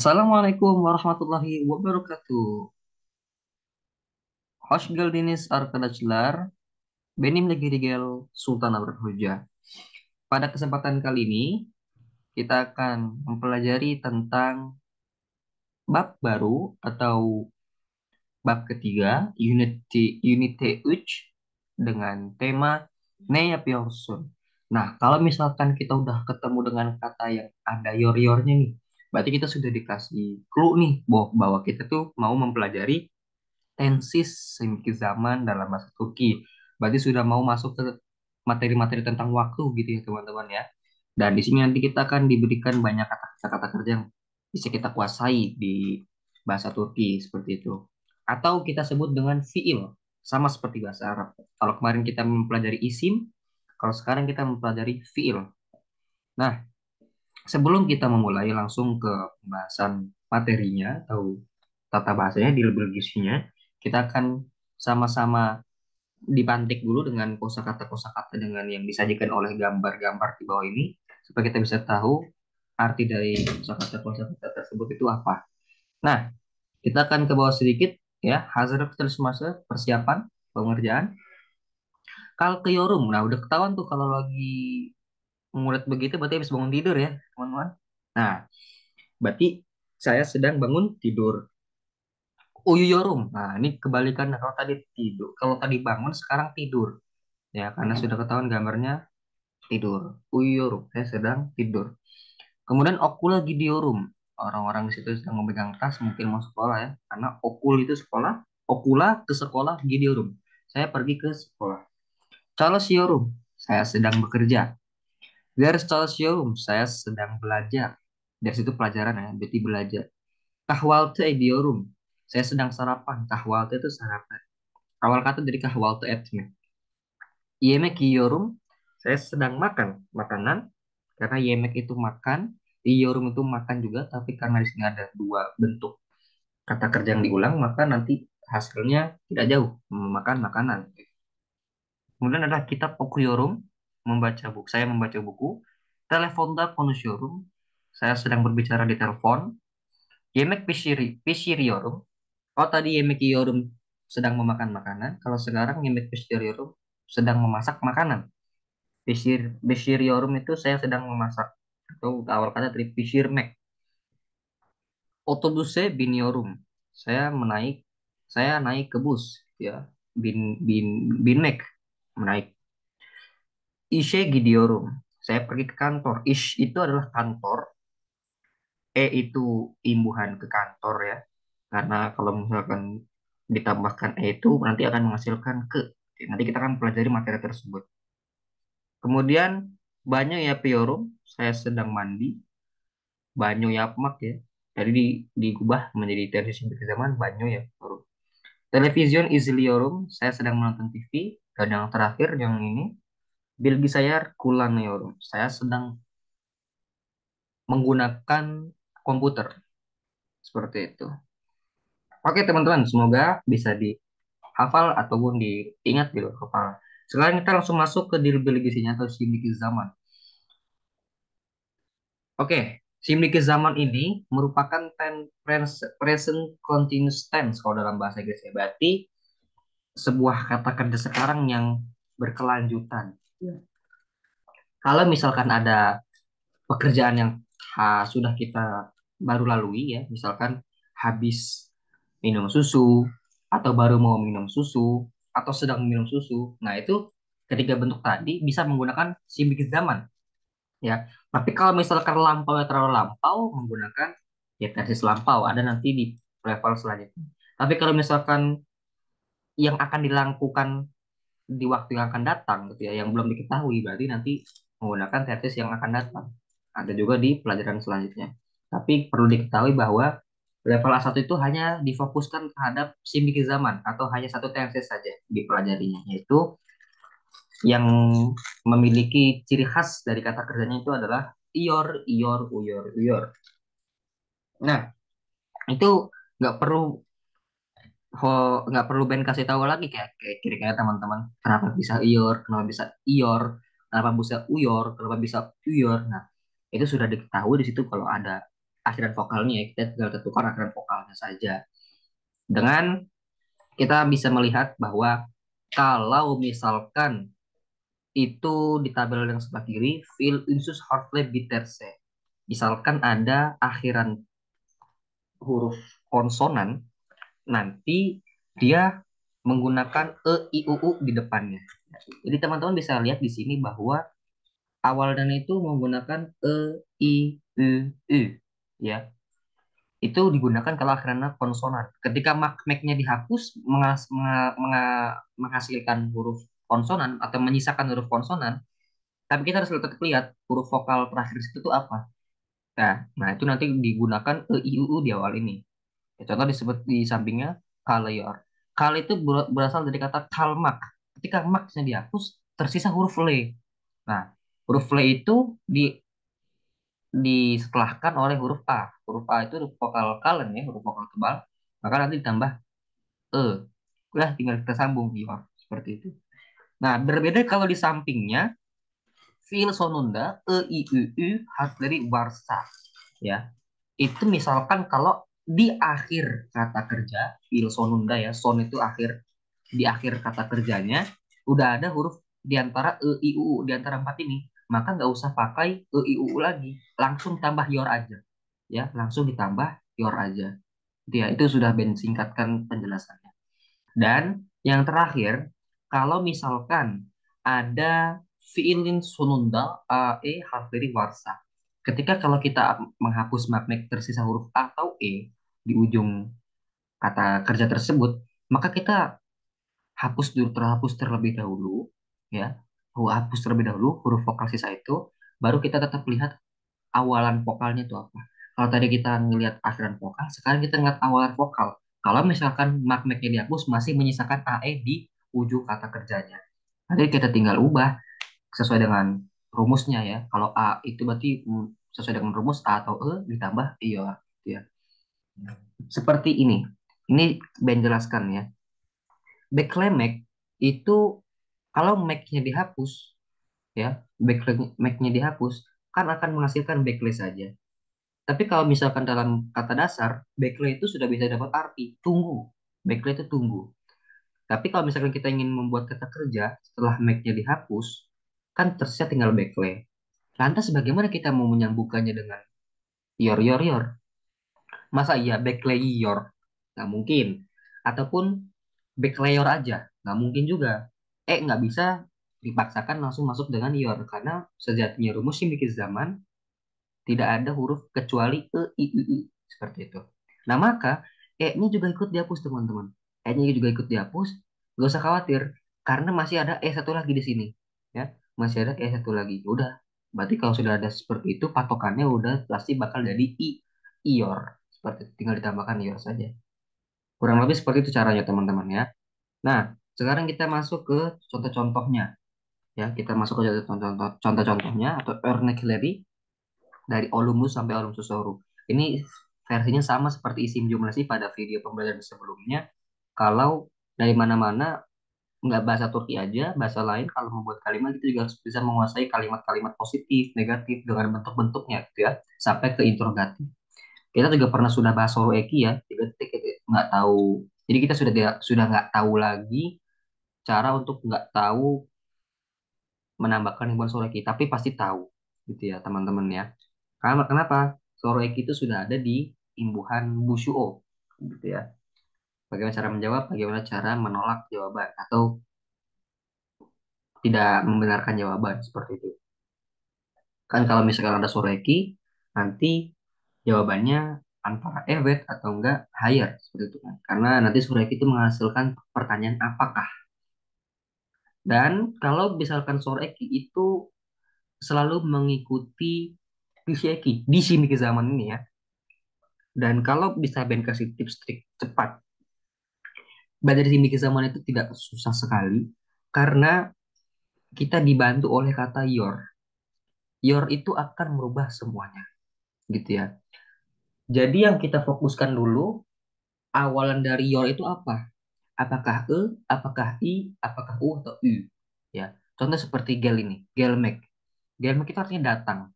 Assalamualaikum warahmatullahi wabarakatuh. Hoş dinis arkadaşlar. Benim legirigel Sultan Abrat Pada kesempatan kali ini, kita akan mempelajari tentang bab baru atau bab ketiga, unit, unit uch dengan tema Nea Yapyorsun. Nah, kalau misalkan kita udah ketemu dengan kata yang ada yor-yornya nih, berarti kita sudah dikasih clue nih bahwa, bahwa kita tuh mau mempelajari tensis semiki zaman dalam bahasa Turki. Berarti sudah mau masuk ke materi-materi tentang waktu gitu ya teman-teman ya. Dan di sini nanti kita akan diberikan banyak kata-kata kerja yang bisa kita kuasai di bahasa Turki seperti itu. Atau kita sebut dengan fiil, sama seperti bahasa Arab. Kalau kemarin kita mempelajari isim, kalau sekarang kita mempelajari fiil. Nah, sebelum kita memulai langsung ke pembahasan materinya atau tata bahasanya di lebih kita akan sama-sama dipantik dulu dengan kosakata-kosakata dengan yang disajikan oleh gambar-gambar di bawah ini supaya kita bisa tahu arti dari kosakata-kosakata tersebut itu apa. Nah, kita akan ke bawah sedikit ya, hazard terus masa persiapan pengerjaan. Kalkeorum. Nah, udah ketahuan tuh kalau lagi mengurat begitu berarti habis bangun tidur ya, teman-teman. Nah, berarti saya sedang bangun tidur. Uyuyorum. Nah, ini kebalikan kalau tadi tidur. Kalau tadi bangun sekarang tidur. Ya, karena sudah ketahuan gambarnya tidur. Uyuyorum, saya sedang tidur. Kemudian okula gidiorum. Orang-orang di situ sedang memegang tas mungkin mau sekolah ya, karena okul itu sekolah, okula ke sekolah gidiorum. Saya pergi ke sekolah. Calosiorum, saya sedang bekerja dari Stolzium, saya sedang belajar. Dari situ pelajaran ya, berarti belajar. Kahwalte Ediorum, saya sedang sarapan. Kahwalte itu sarapan. Awal kata dari kahwalte etme. Yemek Iorum, saya sedang makan makanan. Karena yemek itu makan, iorum itu makan juga, tapi karena di sini ada dua bentuk kata kerja yang diulang, maka nanti hasilnya tidak jauh, makan makanan. Kemudian adalah kitab okuyorum, membaca buku. Saya membaca buku. telepon tak Connoisseurrum. Saya sedang berbicara di telepon. Yemek Pisiri, Pisiriorum. Oh tadi Yemek Iorum sedang memakan makanan. Kalau sekarang Yemek Pisiriorum sedang memasak makanan. Pisir, Pisiriorum itu saya sedang memasak. Atau awal kata dari mek Otobusnya Biniorum. Saya menaik, saya naik ke bus. Ya, bin bin binmek menaik Ishe Gidiorum. Saya pergi ke kantor. Ish itu adalah kantor. E itu imbuhan ke kantor ya. Karena kalau misalkan ditambahkan E itu nanti akan menghasilkan ke. Nanti kita akan pelajari materi tersebut. Kemudian banyu ya piorum. Saya sedang mandi. ya pemak ya. Tadi di, digubah menjadi tersis zaman banyu ya piorum. Television is liorum. Saya sedang menonton TV. Dan yang terakhir yang ini bilgisayar kullanıyorum. Saya sedang menggunakan komputer. Seperti itu. Oke teman-teman, semoga bisa dihafal ataupun diingat di luar kepala. Sekarang kita langsung masuk ke diri dirbiligizinya atau similiki zaman. Oke, similiki zaman ini merupakan present continuous tense kalau dalam bahasa Inggris. Ya. Berarti sebuah kata kerja sekarang yang berkelanjutan. Iya. Kalau misalkan ada pekerjaan yang ha, sudah kita baru lalui ya, misalkan habis minum susu atau baru mau minum susu atau sedang minum susu. Nah, itu ketiga bentuk tadi bisa menggunakan simbiosis zaman. Ya. Tapi kalau misalkan lampau ya terlalu lampau menggunakan ya tesis lampau ada nanti di level selanjutnya. Tapi kalau misalkan yang akan dilakukan di waktu yang akan datang gitu ya yang belum diketahui berarti nanti menggunakan tesis yang akan datang ada juga di pelajaran selanjutnya tapi perlu diketahui bahwa level A1 itu hanya difokuskan terhadap simbik zaman atau hanya satu tesis saja dipelajarinya yaitu yang memiliki ciri khas dari kata kerjanya itu adalah ior ior uyor uyor nah itu nggak perlu oh nggak perlu ben kasih tahu lagi kayak kayak kira-kira teman-teman kenapa bisa ior kenapa bisa ior kenapa bisa uyor kenapa bisa uyor nah itu sudah diketahui di situ kalau ada akhiran vokalnya ya, kita tinggal tentukan akhiran vokalnya saja dengan kita bisa melihat bahwa kalau misalkan itu di tabel yang sebelah kiri fill insus hartle biterse misalkan ada akhiran huruf konsonan nanti dia menggunakan e i u u di depannya. Jadi teman-teman bisa lihat di sini bahwa awal dan itu menggunakan e i u u ya. Itu digunakan kalau akhirnya konsonan. Ketika mak maknya dihapus menghas mengha mengha menghasilkan huruf konsonan atau menyisakan huruf konsonan, tapi kita harus tetap lihat huruf vokal terakhir itu apa. Nah, nah itu nanti digunakan e i u u di awal ini. Ya, contoh disebut di sampingnya kaleor. Kal itu berasal dari kata kalmak. Ketika maksnya dihapus, tersisa huruf le. Nah, huruf le itu di disetelahkan oleh huruf a. Huruf a itu huruf vokal kalen ya, huruf vokal tebal. Maka nanti ditambah e. Udah tinggal kita sambung ior seperti itu. Nah, berbeda kalau di sampingnya fiil sonunda e i u u khas dari warsa ya. Itu misalkan kalau di akhir kata kerja, il sonunda ya, son itu akhir, di akhir kata kerjanya, udah ada huruf di antara e, i, u, u di antara empat ini. Maka nggak usah pakai e, i, u, u lagi. Langsung tambah your aja. Ya, langsung ditambah your aja. Gitu ya, itu sudah Ben singkatkan penjelasannya. Dan yang terakhir, kalau misalkan ada fiilin sununda ae hafiri warsa Ketika kalau kita menghapus magnet tersisa huruf A atau E di ujung kata kerja tersebut, maka kita hapus dulu terhapus terlebih dahulu, ya. Hapus terlebih dahulu huruf vokal sisa itu, baru kita tetap lihat awalan vokalnya itu apa. Kalau tadi kita ngelihat akhiran vokal, sekarang kita ngelihat awalan vokal. Kalau misalkan magnet dihapus, masih menyisakan AE di ujung kata kerjanya. Nanti kita tinggal ubah sesuai dengan rumusnya ya. Kalau A itu berarti sesuai dengan rumus A atau E ditambah IOR gitu ya. Seperti ini. Ini Ben jelaskan ya. Backlink Mac itu kalau Mac-nya dihapus ya, Mac-nya dihapus kan akan menghasilkan backlink saja. Tapi kalau misalkan dalam kata dasar, backlink itu sudah bisa dapat arti, tunggu. Backlink itu tunggu. Tapi kalau misalkan kita ingin membuat kata kerja setelah make-nya dihapus, kan tersisa tinggal backlay. Lantas bagaimana kita mau menyambungkannya dengan Yor Yor Yor? Masa iya backlay Yor? Gak mungkin. Ataupun backlayer Yor aja? Gak mungkin juga. Eh, nggak bisa dipaksakan langsung masuk dengan Yor. Karena sejatinya rumus simikis zaman tidak ada huruf kecuali E, I, I, I. Seperti itu. Nah, maka e ini juga ikut dihapus, teman-teman. e ini juga ikut dihapus. Gak usah khawatir. Karena masih ada E satu lagi di sini. Ya, masih ada kayak satu lagi ya udah berarti kalau sudah ada seperti itu patokannya udah pasti bakal jadi i ior seperti itu. tinggal ditambahkan ior saja kurang lebih seperti itu caranya teman-teman ya nah sekarang kita masuk ke contoh-contohnya ya kita masuk ke contoh-contohnya atau ornithillery dari olumus sampai olumus ini versinya sama seperti isim jumlah sih pada video pembelajaran sebelumnya kalau dari mana-mana nggak bahasa Turki aja, bahasa lain kalau membuat kalimat itu juga harus bisa menguasai kalimat-kalimat positif, negatif dengan bentuk-bentuknya gitu ya, sampai ke interrogatif. Kita juga pernah sudah bahas soro eki ya, tiga jadi kita nggak tahu. Jadi kita sudah tidak, sudah nggak tahu lagi cara untuk nggak tahu menambahkan ribuan soro eki, tapi pasti tahu gitu ya teman-teman ya. Karena kenapa? Soro eki itu sudah ada di imbuhan busuo gitu ya bagaimana cara menjawab, bagaimana cara menolak jawaban atau tidak membenarkan jawaban seperti itu. Kan kalau misalkan ada soreki nanti jawabannya antara evet eh, atau enggak higher seperti itu kan. Karena nanti soreki itu menghasilkan pertanyaan apakah. Dan kalau misalkan soreki itu selalu mengikuti PCIQ di sini ke zaman ini ya. Dan kalau bisa Ben kasih tips trik cepat belajar di Timiki zaman itu tidak susah sekali karena kita dibantu oleh kata your. Your itu akan merubah semuanya. Gitu ya. Jadi yang kita fokuskan dulu awalan dari your itu apa? Apakah e, apakah i, apakah u atau u? Ya. Contoh seperti gel ini, gel make. Gel make itu artinya datang.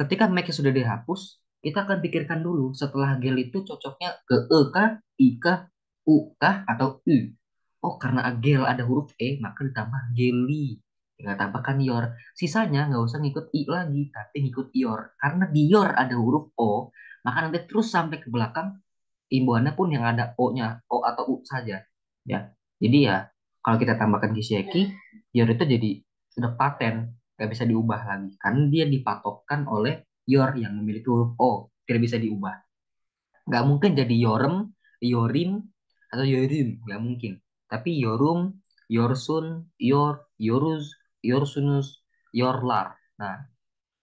Ketika make sudah dihapus, kita akan pikirkan dulu setelah gel itu cocoknya ke e kah, i kah, U kah atau u Oh karena gel ada huruf E maka ditambah geli. Tinggal tambahkan your. Sisanya nggak usah ngikut I lagi tapi ngikut your. Karena di your ada huruf O maka nanti terus sampai ke belakang imbuannya pun yang ada O-nya O atau U saja. Ya. Jadi ya kalau kita tambahkan kisiaki, your itu jadi sudah paten, nggak bisa diubah lagi. Karena dia dipatokkan oleh your yang memiliki huruf O, tidak bisa diubah. Nggak mungkin jadi yorem, yorim, atau Yorim nggak mungkin tapi Yorum Yorsun Yor Yoruz Yorsunus Yorlar nah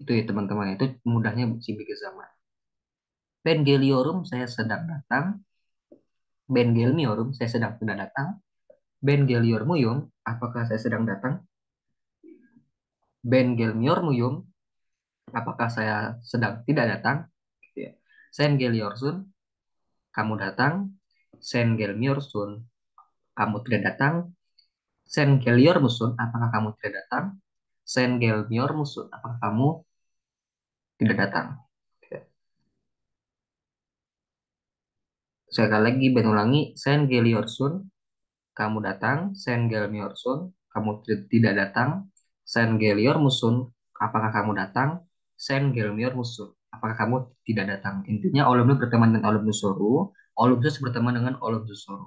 itu ya teman-teman itu mudahnya sibik zaman Bengeliorum saya sedang datang ben Bengelmiorum saya sedang sudah datang ben Bengelmiormuium apakah saya sedang datang ben Bengelmiormuium apakah saya sedang tidak datang Sen gitu ya. Geliorsun, kamu datang Sen Sun, kamu tidak datang. Sen gelior musun, apakah kamu tidak datang? Sen musun, apakah kamu tidak datang? Saya Sekali lagi, benulangi. Sen Sun, kamu datang. Sen Sun, kamu tidak datang. Sen musun, apakah kamu datang? Sen musun apakah kamu tidak datang intinya alumnus berteman dengan alumnus soru, alumnus berteman dengan alumnus soru.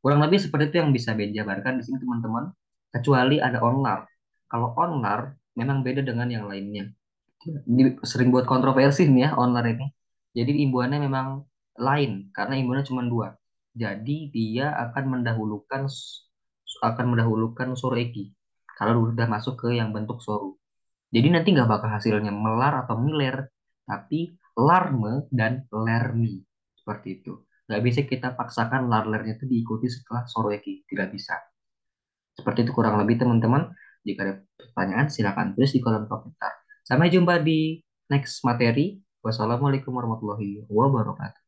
kurang lebih seperti itu yang bisa Ben jabarkan di sini teman-teman kecuali ada onlar. kalau onlar memang beda dengan yang lainnya Ini sering buat kontroversi nih ya onlar ini jadi imbuannya memang lain karena imbuannya cuma dua jadi dia akan mendahulukan akan mendahulukan soru eki kalau sudah masuk ke yang bentuk soru jadi nanti nggak bakal hasilnya melar atau miler tapi larme dan lermi seperti itu. Gak bisa kita paksakan larlernya itu diikuti setelah soroeki, tidak bisa. Seperti itu kurang lebih teman-teman. Jika ada pertanyaan silakan tulis di kolom komentar. Sampai jumpa di next materi. Wassalamualaikum warahmatullahi wabarakatuh.